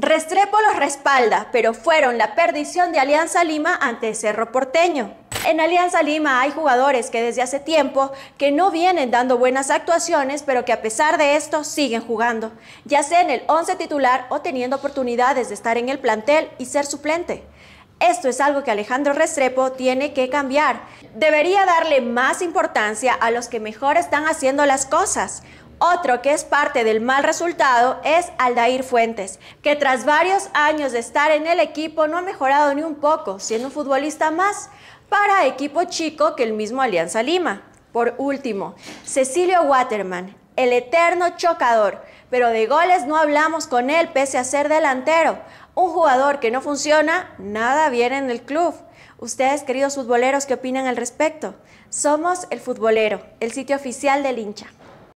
Restrepo los respalda, pero fueron la perdición de Alianza Lima ante Cerro Porteño. En Alianza Lima hay jugadores que desde hace tiempo que no vienen dando buenas actuaciones, pero que a pesar de esto siguen jugando, ya sea en el 11 titular o teniendo oportunidades de estar en el plantel y ser suplente. Esto es algo que Alejandro Restrepo tiene que cambiar. Debería darle más importancia a los que mejor están haciendo las cosas. Otro que es parte del mal resultado es Aldair Fuentes, que tras varios años de estar en el equipo no ha mejorado ni un poco, siendo un futbolista más para equipo chico que el mismo Alianza Lima. Por último, Cecilio Waterman, el eterno chocador, pero de goles no hablamos con él pese a ser delantero. Un jugador que no funciona, nada bien en el club. Ustedes, queridos futboleros, ¿qué opinan al respecto? Somos el futbolero, el sitio oficial del hincha.